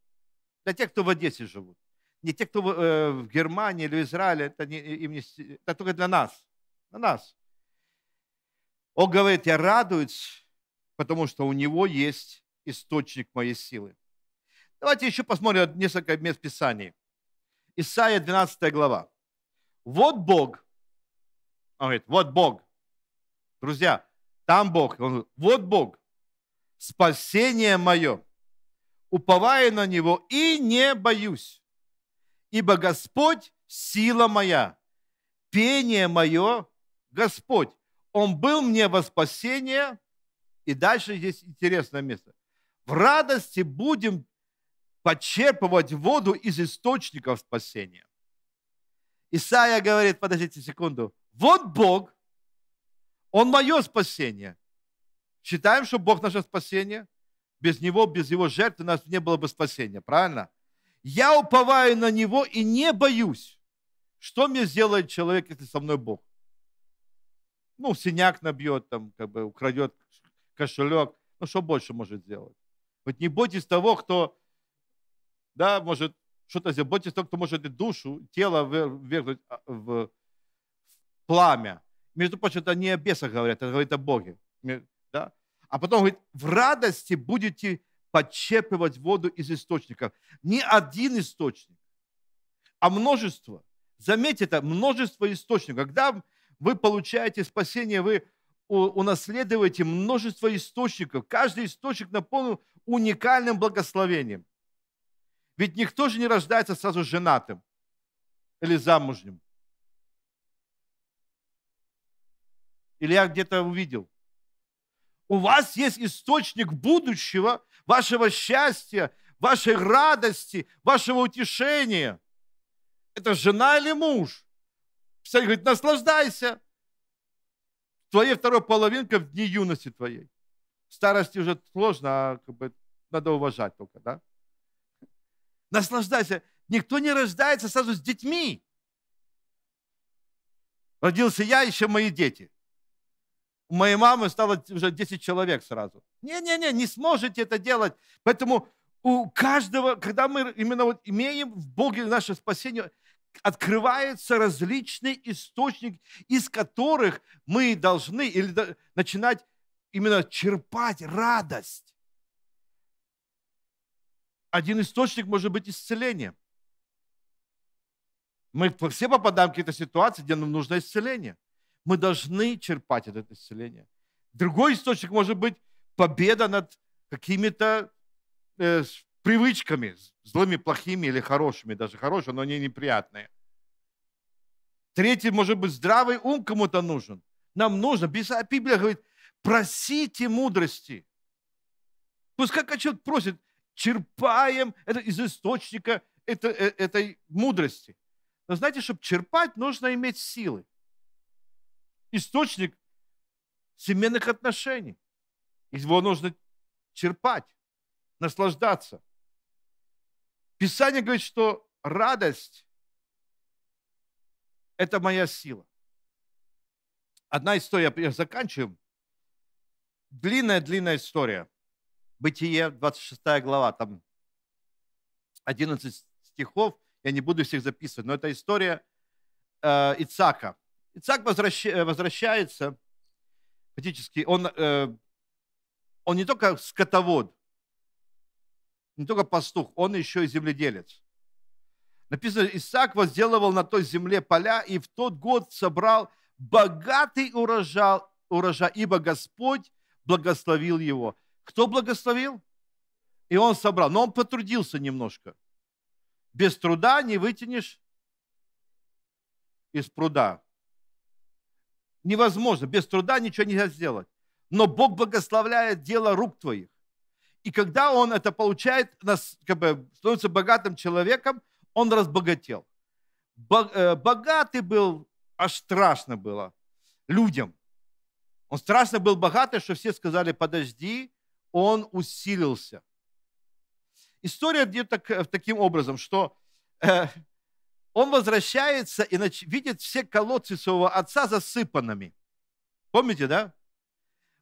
S1: Для тех, кто в Одессе живут не те, кто э, в Германии или в Израиле, это, не, им не, это только для нас, для нас. Он говорит, я радуюсь, потому что у него есть источник моей силы. Давайте еще посмотрим несколько мест Писаний. Исайя 12 глава. Вот Бог. Он говорит, вот Бог. Друзья, там Бог. Он говорит, вот Бог. Спасение мое. Уповаю на Него и не боюсь. Ибо Господь – сила моя, пение мое – Господь. Он был мне во спасение. И дальше здесь интересное место. В радости будем подчерпывать воду из источников спасения. Исаия говорит, подождите секунду, вот Бог, Он мое спасение. Считаем, что Бог наше спасение. Без Него, без Его жертвы у нас не было бы спасения, правильно? Я уповаю на Него и не боюсь. Что мне сделает человек, если со мной Бог? Ну, синяк набьет, там, как бы украдет кошелек. Ну, что больше может сделать? Вот не бойтесь того, кто, да, может что-то сделать. Бойтесь того, кто может и душу, тело вернуть в, а, в пламя. Между прочим, это не о бесах говорят, это говорит о Боге. Да? А потом говорит, в радости будете подчерпывать воду из источников. Не один источник, а множество. Заметьте это, множество источников. Когда вы получаете спасение, вы унаследуете множество источников. Каждый источник наполнен уникальным благословением. Ведь никто же не рождается сразу женатым или замужним. Или я где-то увидел. У вас есть источник будущего, вашего счастья, вашей радости, вашего утешения. Это жена или муж? Писатель говорит, наслаждайся твоей второй половинка в дни юности твоей. В старости уже сложно, а как бы надо уважать только, да? Наслаждайся. Никто не рождается сразу с детьми. Родился я, еще мои дети. У моей мамы стало уже 10 человек сразу. Не-не-не, не сможете это делать. Поэтому у каждого, когда мы именно вот имеем в Боге наше спасение, открывается различный источник, из которых мы должны или начинать именно черпать радость. Один источник может быть исцеление. Мы все попадаем в какие-то ситуации, где нам нужно исцеление. Мы должны черпать это исцеление. Другой источник может быть победа над какими-то э, привычками, злыми, плохими или хорошими, даже хорошие, но они неприятные. Третий, может быть, здравый ум кому-то нужен. Нам нужно, а Библия говорит, просите мудрости. Пускай как человек просит, черпаем это из источника это, э, этой мудрости. Но знаете, чтобы черпать, нужно иметь силы источник семейных отношений. из Его нужно черпать, наслаждаться. Писание говорит, что радость – это моя сила. Одна история, я заканчиваю. Длинная-длинная история. Бытие, 26 глава, там 11 стихов. Я не буду всех записывать, но это история э, Ицака. Ицак э, возвращается, фактически, он, э, он не только скотовод, не только пастух, он еще и земледелец. Написано, Исаак возделывал на той земле поля и в тот год собрал богатый урожай, урожай ибо Господь благословил его. Кто благословил? И он собрал. Но он потрудился немножко. Без труда не вытянешь из пруда невозможно. Без труда ничего нельзя сделать. Но Бог благословляет дело рук твоих. И когда он это получает, как бы становится богатым человеком, он разбогател. Э, богатый был, аж страшно было людям. Он страшно был богатый, что все сказали, подожди, он усилился. История идет то э, таким образом, что э, он возвращается и видит все колодцы своего отца засыпанными. Помните, да?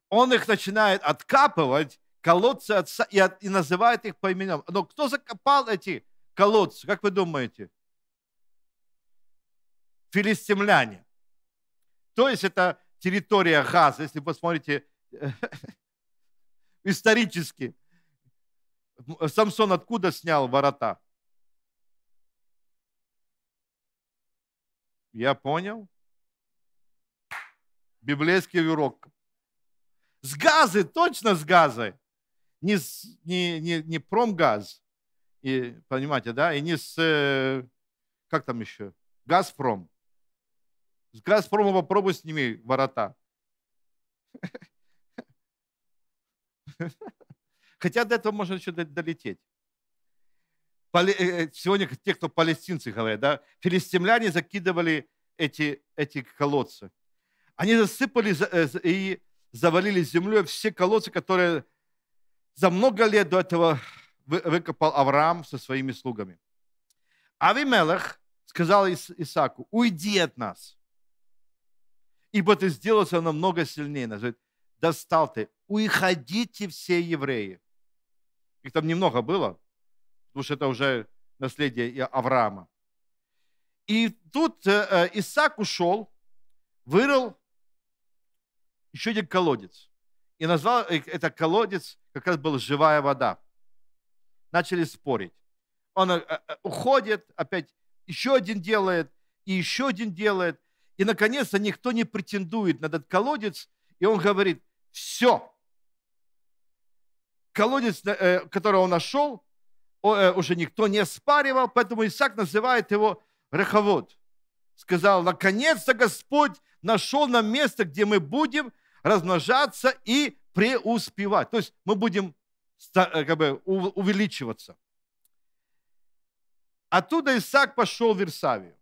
S1: Он их начинает откапывать, колодцы отца, и, от, и называет их по именам. Но кто закопал эти колодцы, как вы думаете? Филистимляне. То есть это территория Газа, если посмотрите э, исторически. Самсон откуда снял ворота? Я понял. Библейский урок. С газы, точно с газы. Не, с, не, не, не промгаз, и, понимаете, да, и не с, э, как там еще, Газпром. С Газпрома попробуй сними ворота. Хотя до этого можно еще долететь. Э, э, сегодня те, кто палестинцы говорят, да, филистимляне закидывали эти, эти колодцы. Они засыпали э, и завалили землей все колодцы, которые за много лет до этого выкопал Авраам со своими слугами. Авимелах сказал Исаку, уйди от нас, ибо ты сделался намного сильнее нас. Достал ты, уходите все евреи. Их там немного было, потому что это уже наследие Авраама. И тут э, э, Исаак ушел, вырыл еще один колодец. И назвал это колодец, как раз была живая вода. Начали спорить. Он э, уходит, опять еще один делает, и еще один делает. И, наконец-то, никто не претендует на этот колодец. И он говорит, все, колодец, который он нашел, Э, уже никто не спаривал, поэтому Исаак называет его Реховод. Сказал, наконец-то Господь нашел нам место, где мы будем размножаться и преуспевать. То есть мы будем э, как бы, увеличиваться. Оттуда Исаак пошел в Версавию.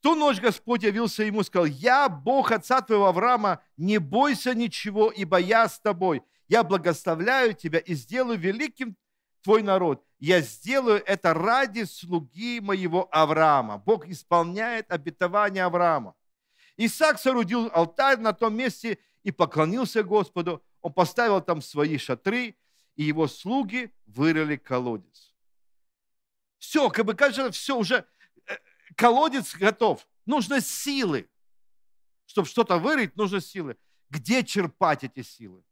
S1: Ту ночь Господь явился ему и сказал, «Я, Бог отца твоего Авраама, не бойся ничего, ибо я с тобой. Я благословляю тебя и сделаю великим твой народ. Я сделаю это ради слуги моего Авраама. Бог исполняет обетование Авраама. Исаак соорудил алтарь на том месте и поклонился Господу. Он поставил там свои шатры, и его слуги вырыли колодец. Все, как бы кажется, все уже, э, колодец готов. Нужно силы. Чтобы что-то вырыть, нужно силы. Где черпать эти силы?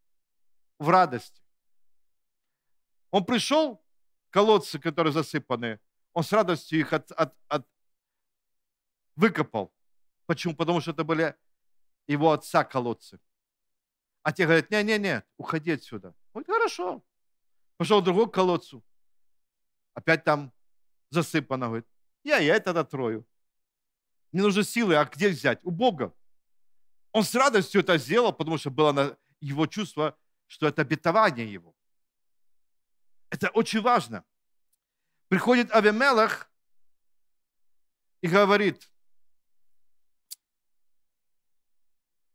S1: В радости. Он пришел, колодцы, которые засыпаны, он с радостью их от, от, от... выкопал. Почему? Потому что это были его отца колодцы. А те говорят, не-не-не, уходи отсюда. Он говорит, хорошо. Пошел к другому колодцу. Опять там засыпано. Говорит, я, я это дотрою. Мне нужны силы, а где взять? У Бога. Он с радостью это сделал, потому что было его чувство, что это обетование его. Это очень важно. Приходит Авимелах и говорит,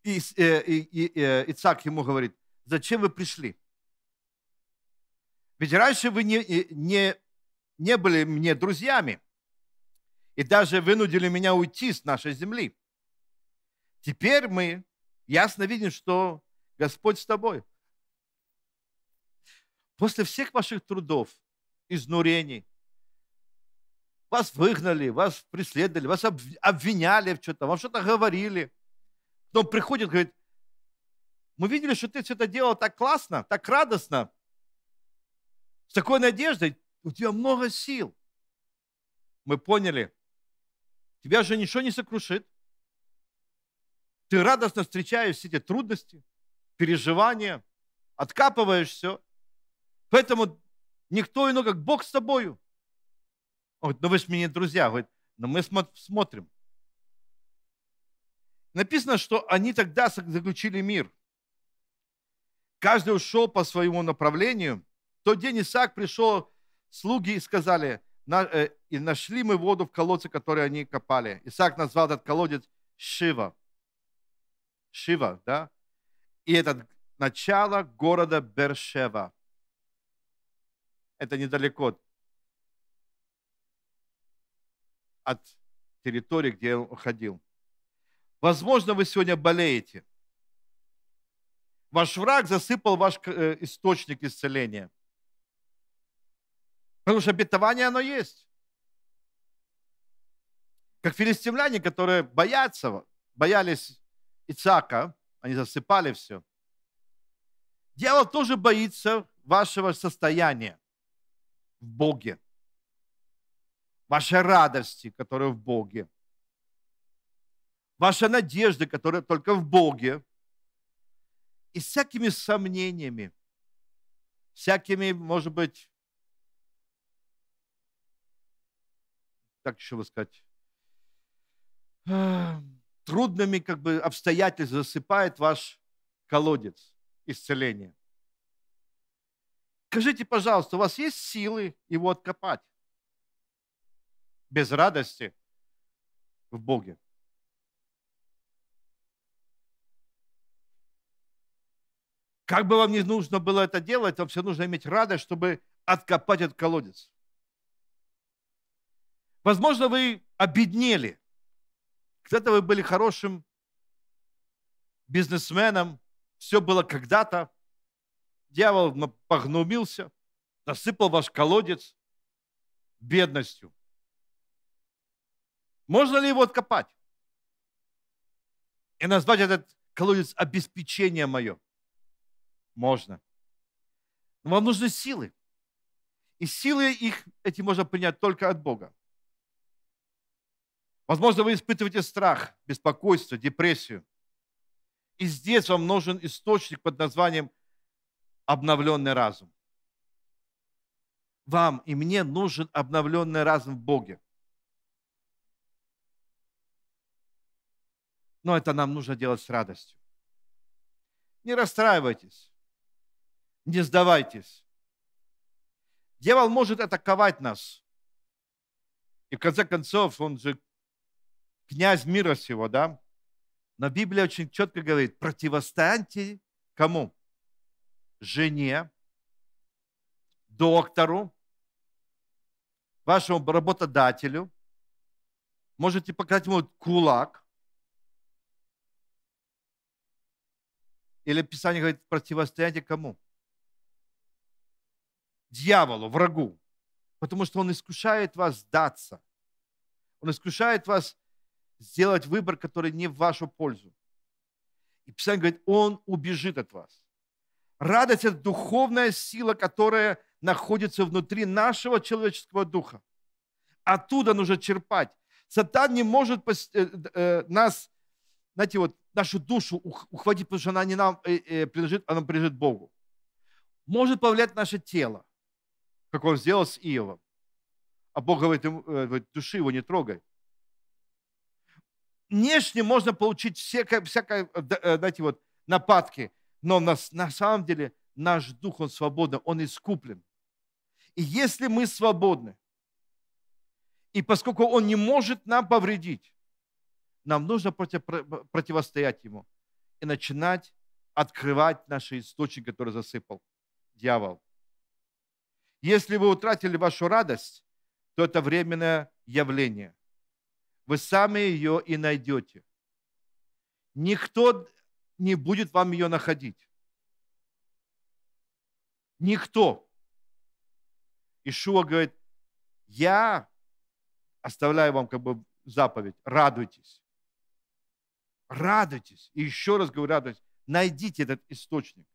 S1: и, э, и, и, и э, Ицак ему говорит, зачем вы пришли? Ведь раньше вы не, не, не были мне друзьями и даже вынудили меня уйти с нашей земли. Теперь мы ясно видим, что Господь с тобой. После всех ваших трудов, изнурений, вас выгнали, вас преследовали, вас обвиняли в чем-то, вам что-то говорили. Потом приходит, говорит, мы видели, что ты все это делал так классно, так радостно, с такой надеждой, у тебя много сил. Мы поняли, тебя же ничего не сокрушит. Ты радостно встречаешь все эти трудности, переживания, откапываешь все. Поэтому никто иной, как Бог с тобою. Он говорит, ну вы же мне друзья. Говорит, но «Ну, мы смотрим. Написано, что они тогда заключили мир. Каждый ушел по своему направлению. В тот день Исаак пришел, слуги и сказали, э, и нашли мы воду в колодце, который они копали. Исаак назвал этот колодец Шива. Шива, да? И это начало города Бершева это недалеко от территории, где он уходил. Возможно, вы сегодня болеете. Ваш враг засыпал ваш э, источник исцеления. Потому что обетование оно есть. Как филистимляне, которые боятся, боялись Ицака, они засыпали все. Дьявол тоже боится вашего состояния в Боге, вашей радости, которая в Боге, ваша надежда, которая только в Боге, и всякими сомнениями, всякими, может быть, как еще бы сказать, трудными как бы обстоятельствами засыпает ваш колодец исцеления. Скажите, пожалуйста, у вас есть силы его откопать? Без радости в Боге. Как бы вам не нужно было это делать, вам все нужно иметь радость, чтобы откопать этот колодец. Возможно, вы обеднели. Когда-то вы были хорошим бизнесменом, все было когда-то. Дьявол погнумился, насыпал ваш колодец бедностью. Можно ли его откопать? И назвать этот колодец обеспечение мое? Можно. Но вам нужны силы. И силы их, эти можно принять только от Бога. Возможно, вы испытываете страх, беспокойство, депрессию. И здесь вам нужен источник под названием обновленный разум. Вам и мне нужен обновленный разум в Боге. Но это нам нужно делать с радостью. Не расстраивайтесь, не сдавайтесь. Дьявол может атаковать нас. И в конце концов, он же князь мира сего, да? Но Библия очень четко говорит, противостаньте кому? жене, доктору, вашему работодателю. Можете показать ему кулак. Или Писание говорит, противостояние кому? Дьяволу, врагу. Потому что он искушает вас сдаться. Он искушает вас сделать выбор, который не в вашу пользу. И Писание говорит, он убежит от вас. Радость – это духовная сила, которая находится внутри нашего человеческого духа. Оттуда нужно черпать. Сатан не может э, э, нас, знаете, вот нашу душу ухватить, потому что она не нам э, принадлежит, она принадлежит Богу. Может повлиять наше тело, как он сделал с Иовом. А Бог говорит, души его не трогай. Внешне можно получить все, всякое, знаете, вот нападки – но на, на самом деле наш дух, он свободен, он искуплен. И если мы свободны, и поскольку он не может нам повредить, нам нужно против, противостоять ему и начинать открывать наши источники, которые засыпал дьявол. Если вы утратили вашу радость, то это временное явление. Вы сами ее и найдете. Никто не будет вам ее находить. Никто. Ишуа говорит, я оставляю вам как бы заповедь, радуйтесь. Радуйтесь. И еще раз говорю, радуйтесь. Найдите этот источник.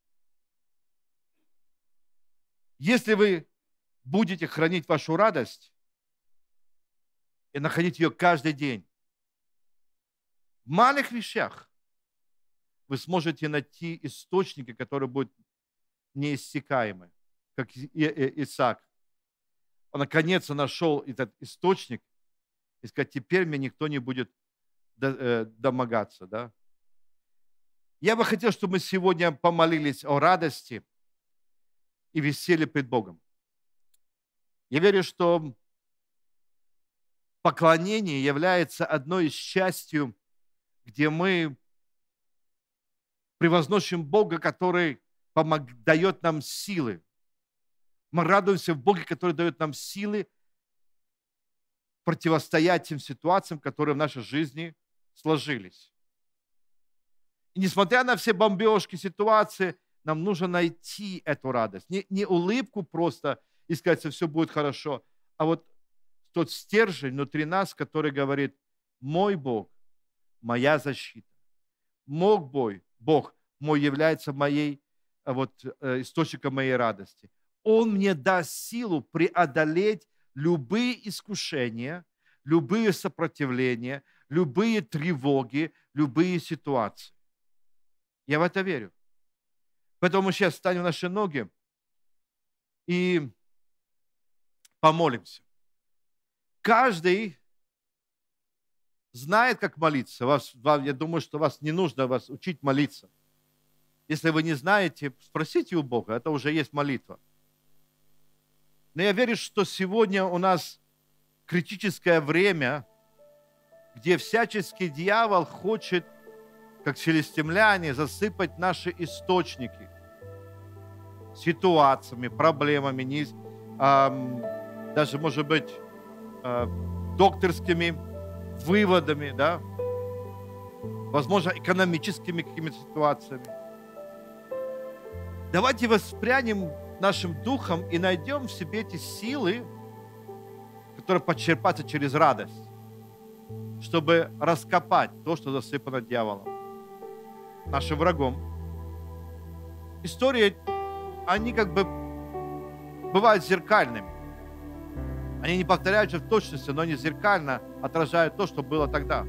S1: Если вы будете хранить вашу радость и находить ее каждый день, в малых вещах, вы сможете найти источники, которые будут неиссякаемы, как Исаак. Он наконец-то нашел этот источник и сказать, теперь мне никто не будет э, домогаться. Да? Я бы хотел, чтобы мы сегодня помолились о радости и веселье пред Богом. Я верю, что поклонение является одной из частью, где мы превозносим Бога, который помог, дает нам силы. Мы радуемся в Боге, который дает нам силы противостоять тем ситуациям, которые в нашей жизни сложились. И несмотря на все бомбежки, ситуации, нам нужно найти эту радость. Не, не улыбку просто и сказать, что все будет хорошо, а вот тот стержень внутри нас, который говорит, мой Бог, моя защита, мой Бог, Бог мой является моей, э, вот, э, источником моей радости. Он мне даст силу преодолеть любые искушения, любые сопротивления, любые тревоги, любые ситуации. Я в это верю. Поэтому сейчас встанем наши ноги и помолимся. Каждый знает, как молиться. Вас, вам, я думаю, что вас не нужно вас учить молиться. Если вы не знаете, спросите у Бога, это уже есть молитва. Но я верю, что сегодня у нас критическое время, где всяческий дьявол хочет, как филистимляне, засыпать наши источники ситуациями, проблемами, не, э, даже, может быть, э, докторскими выводами, да, возможно, экономическими какими-то ситуациями. Давайте воспрянем нашим духом и найдем в себе эти силы, которые подчерпаться через радость, чтобы раскопать то, что засыпано дьяволом, нашим врагом. Истории, они как бы бывают зеркальными. Они не повторяются в точности, но они зеркально отражают то, что было тогда.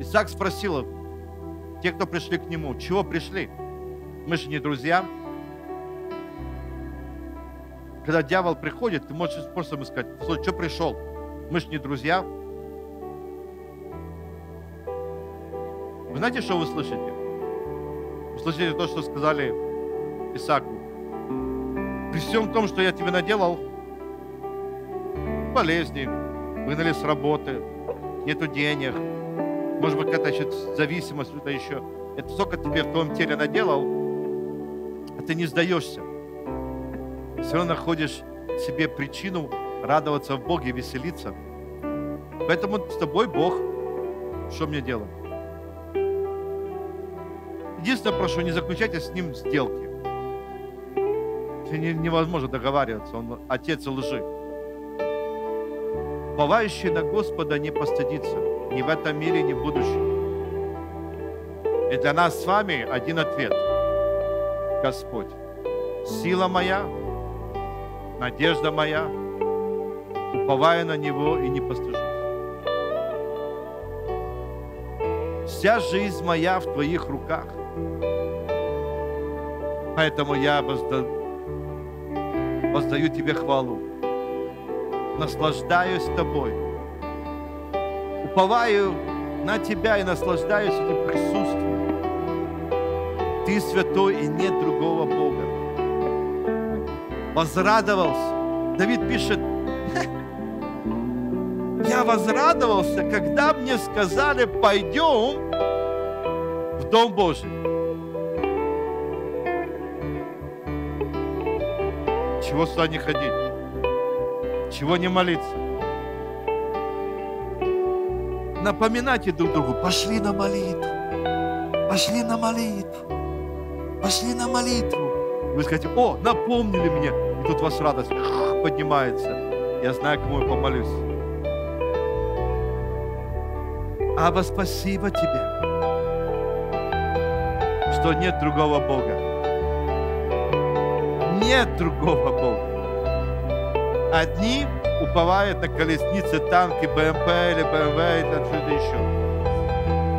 S1: Исаак спросил их, те, кто пришли к нему, чего пришли? Мы же не друзья. Когда дьявол приходит, ты можешь просто ему сказать, что пришел? Мы же не друзья. Вы знаете, что вы слышите? Вы слышите то, что сказали Исааку всем том, что я тебе наделал. Болезни, выгнали с работы, нету денег, может быть, какая-то еще зависимость, это еще. Это столько тебе в твоем теле наделал, а ты не сдаешься. Все равно находишь себе причину радоваться в Боге, веселиться. Поэтому с тобой Бог, что мне делать? Единственное, прошу, не заключайте с ним сделки невозможно договариваться, он отец лжи. Уповающий на Господа не постыдится ни в этом мире, ни в будущем. И для нас с вами один ответ. Господь, сила моя, надежда моя, уповая на Него и не постыжусь. Вся жизнь моя в Твоих руках. Поэтому я возда воздаю Тебе хвалу. Наслаждаюсь Тобой. Уповаю на Тебя и наслаждаюсь этим присутствием. Ты святой и нет другого Бога. Возрадовался. Давид пишет, я возрадовался, когда мне сказали, пойдем в Дом Божий. Чего сюда не ходить? Чего не молиться? Напоминайте друг другу, пошли на молитву, пошли на молитву, пошли на молитву. И вы скажете, о, напомнили мне. И тут у вас радость поднимается. Я знаю, кому я помолюсь. Аба, спасибо тебе, что нет другого Бога нет другого Бога. Одни уповают на колесницы, танки, БМП или БМВ и там что-то еще.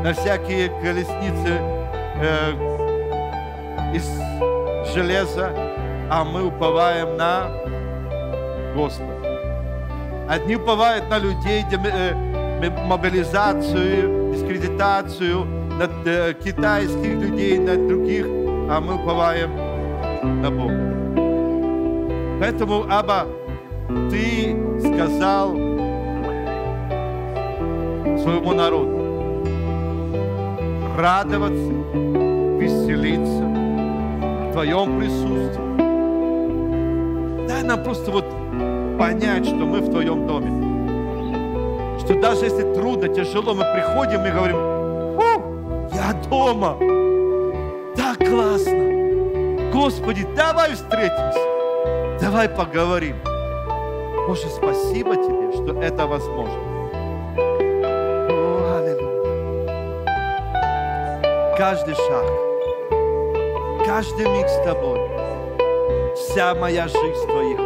S1: На всякие колесницы э, из железа, а мы уповаем на Господа. Одни уповают на людей, дем, э, мобилизацию, дискредитацию, на э, китайских людей, на других, а мы уповаем на Бога. Поэтому, Аба, ты сказал своему народу радоваться, веселиться в твоем присутствии. Дай нам просто вот понять, что мы в твоем доме. Что даже если трудно, тяжело, мы приходим и говорим, я дома. Так классно. Господи, давай встретимся. Давай поговорим. Боже, спасибо тебе, что это возможно. О, Каждый шаг, каждый миг с тобой, вся моя жизнь в твоих